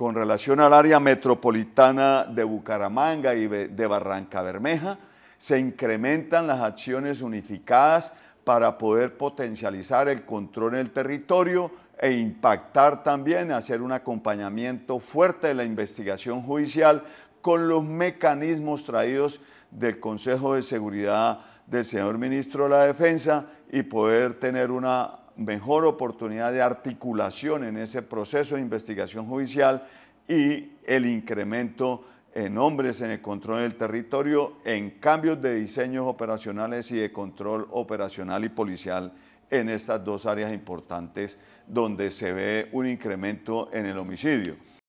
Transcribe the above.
con relación al área metropolitana de Bucaramanga y de Barranca Bermeja, se incrementan las acciones unificadas para poder potencializar el control en el territorio e impactar también, hacer un acompañamiento fuerte de la investigación judicial con los mecanismos traídos del Consejo de Seguridad del señor ministro de la Defensa y poder tener una mejor oportunidad de articulación en ese proceso de investigación judicial y el incremento en hombres en el control del territorio, en cambios de diseños operacionales y de control operacional y policial en estas dos áreas importantes donde se ve un incremento en el homicidio.